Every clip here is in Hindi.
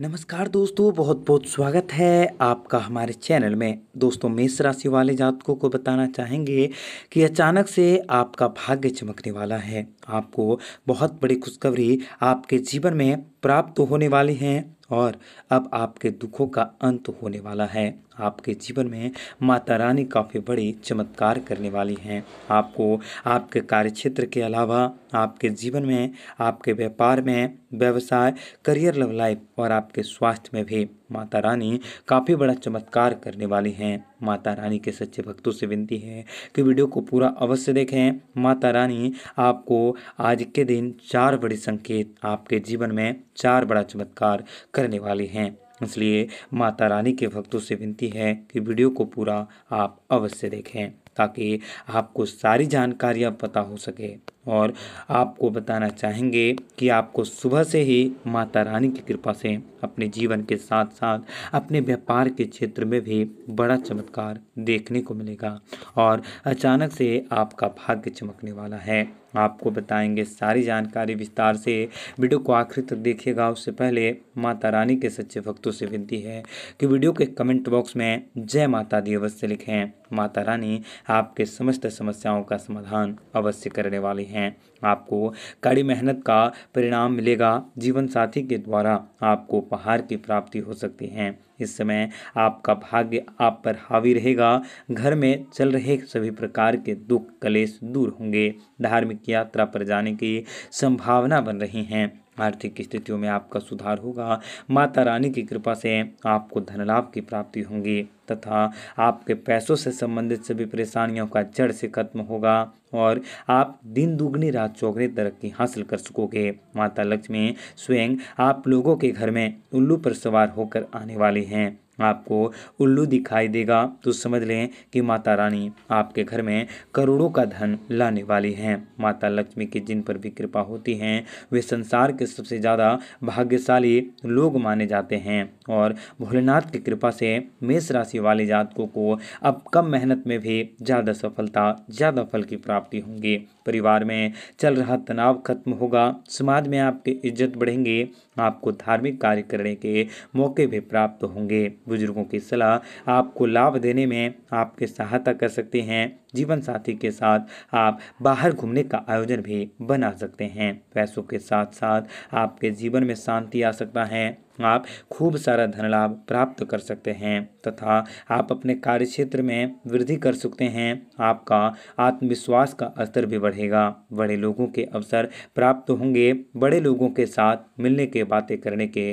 नमस्कार दोस्तों बहुत बहुत स्वागत है आपका हमारे चैनल में दोस्तों मेष राशि वाले जातकों को बताना चाहेंगे कि अचानक से आपका भाग्य चमकने वाला है आपको बहुत बड़ी खुशखबरी आपके जीवन में प्राप्त होने वाली है और अब आपके दुखों का अंत होने वाला है आपके जीवन में माता रानी काफ़ी बड़ी चमत्कार करने वाली हैं आपको आपके कार्यक्षेत्र के अलावा आपके जीवन में आपके व्यापार में व्यवसाय करियर लव लाइफ और आपके स्वास्थ्य में भी माता रानी काफ़ी बड़ा चमत्कार करने वाली हैं माता रानी के सच्चे भक्तों से विनती है कि वीडियो को पूरा अवश्य देखें माता रानी आपको आज के दिन चार बड़े संकेत आपके जीवन में चार बड़ा चमत्कार करने वाली हैं इसलिए माता रानी के भक्तों से विनती है कि वीडियो को पूरा आप अवश्य देखें ताकि आपको सारी जानकारियाँ पता हो सके और आपको बताना चाहेंगे कि आपको सुबह से ही माता रानी की कृपा से अपने जीवन के साथ साथ अपने व्यापार के क्षेत्र में भी बड़ा चमत्कार देखने को मिलेगा और अचानक से आपका भाग्य चमकने वाला है आपको बताएंगे सारी जानकारी विस्तार से वीडियो को आखिर तक देखिएगा उससे पहले माता रानी के सच्चे भक्तों से विनती है कि वीडियो के कमेंट बॉक्स में जय माता दी अवश्य लिखें माता रानी आपके समस्त समस्याओं का समाधान अवश्य करने वाली हैं हैं आपको कड़ी मेहनत का परिणाम मिलेगा जीवन साथी के द्वारा आपको पहाड़ की प्राप्ति हो सकती है इस समय आपका भाग्य आप पर हावी रहेगा घर में चल रहे सभी प्रकार के दुख कलेश दूर होंगे धार्मिक यात्रा पर जाने की संभावना बन रही हैं आर्थिक स्थितियों में आपका सुधार होगा माता रानी की कृपा से आपको धनलाभ की प्राप्ति होंगी तथा आपके पैसों से संबंधित सभी परेशानियों का जड़ से खत्म होगा और आप दिन दुगनी रात चौगनी तरक्की हासिल कर सकोगे माता लक्ष्मी स्वयं आप लोगों के घर में उल्लू पर सवार होकर आने वाले हैं आपको उल्लू दिखाई देगा तो समझ लें कि माता रानी आपके घर में करोड़ों का धन लाने वाली हैं माता लक्ष्मी की जिन पर भी कृपा होती हैं वे संसार के सबसे ज़्यादा भाग्यशाली लोग माने जाते हैं और भोलेनाथ की कृपा से मेष राशि वाले जातकों को अब कम मेहनत में भी ज़्यादा सफलता ज़्यादा फल की प्राप्ति होंगी परिवार में चल रहा तनाव खत्म होगा समाज में आपकी इज्जत बढ़ेंगी आपको धार्मिक कार्य करने के मौके भी प्राप्त होंगे बुजुर्गों की सलाह आपको लाभ देने में आपके सहायता कर सकते हैं जीवन साथी के साथ आप बाहर घूमने का आयोजन भी बना सकते हैं पैसों के साथ साथ आपके जीवन में शांति आ सकता है आप खूब सारा धन लाभ प्राप्त कर सकते हैं तथा आप अपने कार्य क्षेत्र में वृद्धि कर सकते हैं आपका आत्मविश्वास का स्तर भी बढ़ेगा बड़े लोगों के अवसर प्राप्त होंगे बड़े लोगों के साथ मिलने के बातें करने के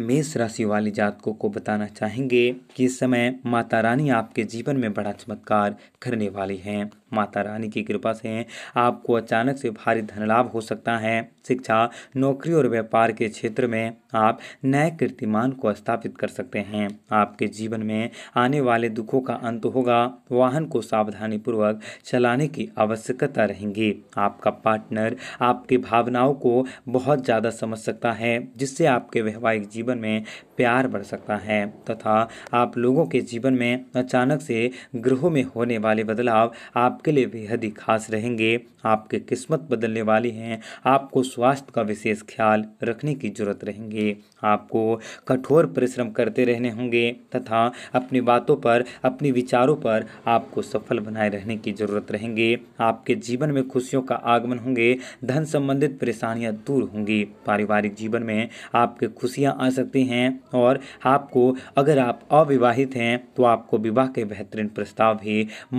मेष राशि वाले जातकों को बताना चाहेंगे कि इस समय माता रानी आपके जीवन में बड़ा चमत्कार करने वाली हैं माता रानी की कृपा से आपको अचानक से भारी धन लाभ हो सकता है शिक्षा नौकरी और व्यापार के क्षेत्र में आप नए नए कीर्तिमान को स्थापित कर सकते हैं आपके जीवन में आने वाले दुखों का अंत होगा वाहन को सावधानी पूर्वक चलाने की आवश्यकता रहेगी आपका पार्टनर आपकी भावनाओं को बहुत ज़्यादा समझ सकता है जिससे आपके वैवाहिक जीवन में प्यार बढ़ सकता है तथा आप लोगों के जीवन में अचानक से ग्रहों में होने वाले बदलाव आपके लिए बेहद ही खास रहेंगे आपके किस्मत बदलने वाली हैं आपको स्वास्थ्य का विशेष ख्याल रखने की जरूरत रहेंगे आपको को कठोर परिश्रम करते रहने होंगे तथा अपनी बातों पर अपने विचारों पर आपको सफल बनाए रहने की जरूरत रहेंगे आपके जीवन में खुशियों का आगमन होंगे धन संबंधित परेशानियां दूर होंगी पारिवारिक जीवन में आपके खुशियां आ सकती हैं और आपको अगर आप अविवाहित हैं तो आपको विवाह के बेहतरीन प्रस्ताव भी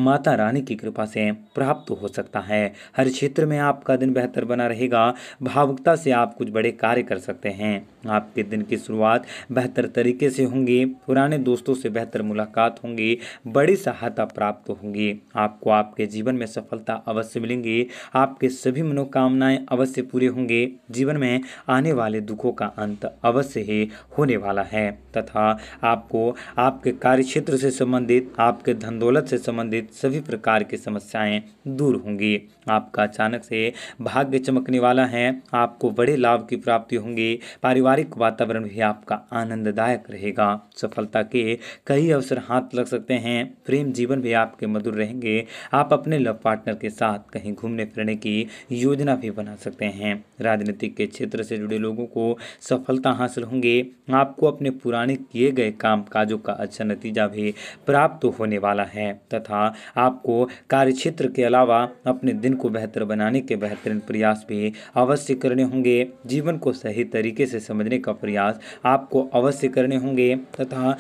माता रानी की कृपा से प्राप्त हो सकता है हर क्षेत्र में आपका दिन बेहतर बना रहेगा भावुकता से आप कुछ बड़े कार्य कर सकते हैं आपके दिन की शुरुआत बेहतर तरीके से होंगी पुराने दोस्तों से बेहतर मुलाकात होंगी बड़ी सहायता प्राप्त होंगी आपको आपके जीवन में सफलता अवश्य मिलेंगी आपके सभी मनोकामनाएं अवश्य पूरे होंगे जीवन में आने वाले दुखों का अंत अवश्य ही होने वाला है तथा आपको आपके कार्य क्षेत्र से संबंधित आपके धन दौलत से संबंधित सभी प्रकार की समस्याएं दूर होंगी आपका अचानक से भाग्य चमकने वाला है आपको बड़े लाभ की प्राप्ति होंगी पारिवारिक वातावरण भी आपका आनंददायक रहेगा सफलता के कई अवसर हाथ लग सकते हैं प्रेम जीवन भी आपके मधुर रहेंगे आप अपने लव पार्टनर के साथ कहीं घूमने फिरने की योजना भी बना सकते हैं राजनीतिक के क्षेत्र से जुड़े लोगों को सफलता हासिल होंगे आपको अपने पुराने किए गए काम काजों का अच्छा नतीजा भी प्राप्त होने वाला है तथा आपको कार्य क्षेत्र के अलावा अपने दिन को बेहतर बनाने के बेहतरीन प्रयास भी अवश्य करने होंगे जीवन को सही तरीके से समझने का प्रयास आपको अवश्य करने होंगे तथा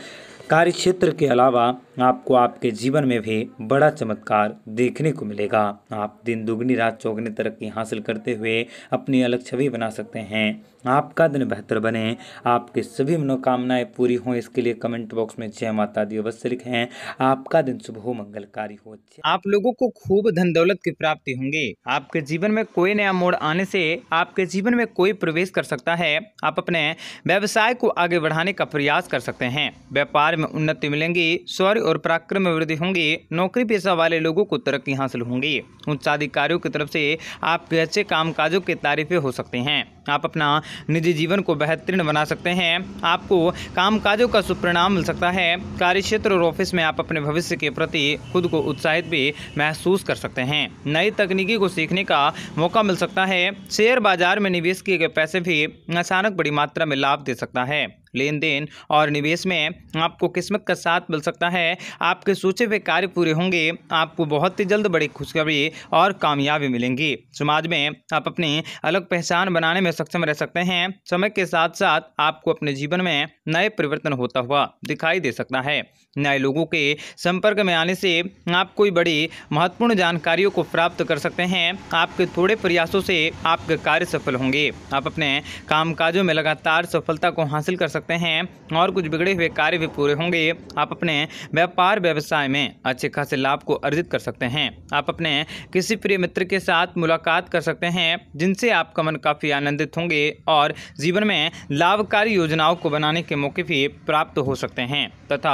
कार्यक्षेत्र के अलावा आपको आपके जीवन में भी बड़ा चमत्कार देखने को मिलेगा आप दिन दुगनी रात चौगनी तरक्की हासिल करते हुए अपनी अलग छवि बना सकते हैं आपका दिन बेहतर बने आपके सभी मनोकामनाएं पूरी हों इसके लिए कमेंट बॉक्स में जय माता दी अवश्य लिखें आपका दिन शुभ हो मंगलकारी हो आप लोगों को खूब धन दौलत की प्राप्ति होंगी आपके जीवन में कोई नया मोड़ आने से आपके जीवन में कोई प्रवेश कर सकता है आप अपने व्यवसाय को आगे बढ़ाने का प्रयास कर सकते हैं व्यापार में उन्नति मिलेंगी स्वर्ग और पराक्रम में वृद्धि होंगी नौकरी पेशा वाले लोगों को तरक्की हासिल होंगी उच्चाधिकारियों की तरफ से आपके अच्छे कामकाजों की तारीफें हो सकते हैं आप अपना निजी जीवन को बेहतरीन बना सकते हैं आपको कामकाजों का सुपरिणाम मिल सकता है कार्य क्षेत्र और ऑफिस में आप अपने भविष्य के प्रति खुद को उत्साहित भी महसूस कर सकते हैं नई तकनीकी को सीखने का मौका मिल सकता है शेयर बाजार में निवेश किए गए पैसे भी अचानक बड़ी मात्रा में लाभ दे सकता है लेन देन और निवेश में आपको किस्मत का साथ मिल सकता है आपके सोचे हुए कार्य पूरे होंगे आपको बहुत ही जल्द बड़ी खुशखबरी और कामयाबी मिलेंगी समाज में आप अपनी अलग पहचान बनाने में सक्षम रह सकते हैं समय के साथ साथ आपको अपने जीवन में नए परिवर्तन होता हुआ दिखाई दे सकता है नए लोगों के संपर्क में आने से आप कोई बड़ी महत्वपूर्ण जानकारियों को प्राप्त कर सकते हैं आपके थोड़े प्रयासों से आपके कार्य सफल होंगे आप अपने कामकाजों में लगातार सफलता को हासिल कर सकते सकते हैं और कुछ बिगड़े हुए कार्य भी पूरे होंगे आप अपने व्यापार व्यवसाय में अच्छे खासे लाभ को अर्जित कर सकते हैं आप अपने किसी प्रिय मित्र के साथ मुलाकात कर सकते हैं जिनसे आपका मन काफ़ी आनंदित होंगे और जीवन में लाभकारी योजनाओं को बनाने के मौके भी प्राप्त हो सकते हैं तथा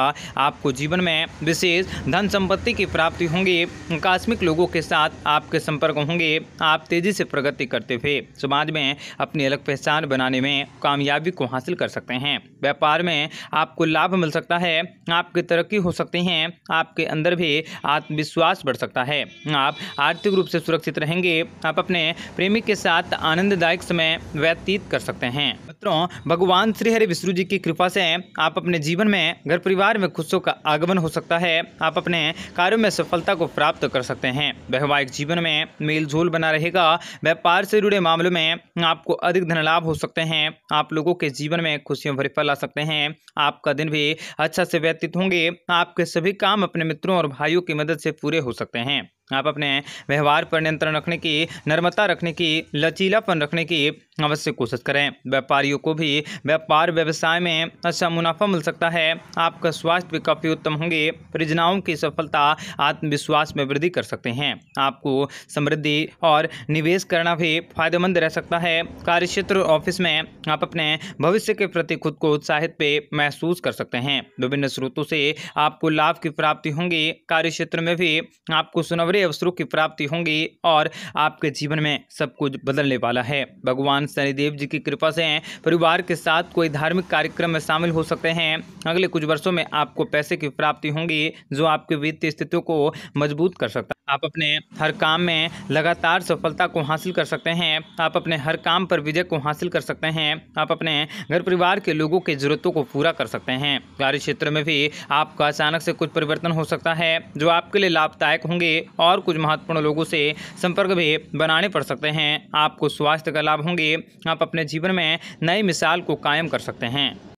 आपको जीवन में विशेष धन संपत्ति की प्राप्ति होंगी आकस्मिक लोगों के साथ आपके संपर्क होंगे आप तेजी से प्रगति करते हुए समाज में अपनी अलग पहचान बनाने में कामयाबी को हासिल कर सकते हैं हैं व्यापार में आपको लाभ मिल सकता है आपकी तरक्की हो सकती है आपके अंदर भी आत्मविश्वास बढ़ सकता है आप आर्थिक रूप से सुरक्षित रहेंगे आप अपने प्रेमी के साथ आनंददायक समय व्यतीत कर सकते हैं मित्रों भगवान श्री हरि विष्णु जी की कृपा से आप अपने जीवन में घर परिवार में खुशियों का आगमन हो सकता है आप अपने कार्यों में सफलता को प्राप्त कर सकते हैं वैवाहिक जीवन में मेल झोल बना रहेगा व्यापार से जुड़े मामलों में आपको अधिक धन लाभ हो सकते हैं आप लोगों के जीवन में खुशियों भरे फल आ सकते हैं आपका दिन भी अच्छा से व्यतीत होंगे आपके सभी काम अपने मित्रों और भाइयों की मदद से पूरे हो सकते हैं आप अपने व्यवहार पर नियंत्रण रखने की नर्मता रखने की लचीलापन रखने की अवश्य कोशिश करें व्यापारियों को भी व्यापार व्यवसाय में अच्छा मुनाफा मिल सकता है आपका स्वास्थ्य भी काफ़ी उत्तम होंगे परियोजनाओं की सफलता आत्मविश्वास में वृद्धि कर सकते हैं आपको समृद्धि और निवेश करना भी फायदेमंद रह सकता है कार्य क्षेत्र ऑफिस में आप अपने भविष्य के प्रति खुद को उत्साहित पे महसूस कर सकते हैं विभिन्न स्रोतों से आपको लाभ की प्राप्ति होंगी कार्य क्षेत्र में भी आपको सुनवरी बड़े अवसरों की प्राप्ति होंगी और आपके जीवन में सब कुछ बदलने वाला है भगवान शनिदेव जी की कृपा से परिवार के साथ कोई धार्मिक कार्यक्रम में शामिल हो सकते हैं अगले कुछ वर्षों में आपको पैसे की प्राप्ति होंगी जो आपकी वित्तीय स्थितियों को मजबूत कर सकता है आप अपने हर काम में लगातार सफलता को हासिल कर सकते हैं आप अपने हर काम पर विजय को हासिल कर सकते हैं आप अपने घर परिवार के लोगों की जरूरतों को पूरा कर सकते हैं कार्य क्षेत्र में भी आपका अचानक से कुछ परिवर्तन हो सकता है जो आपके लिए लाभदायक होंगे और और कुछ महत्वपूर्ण लोगों से संपर्क भी बनाने पड़ सकते हैं आपको स्वास्थ्य का लाभ होंगे आप अपने जीवन में नई मिसाल को कायम कर सकते हैं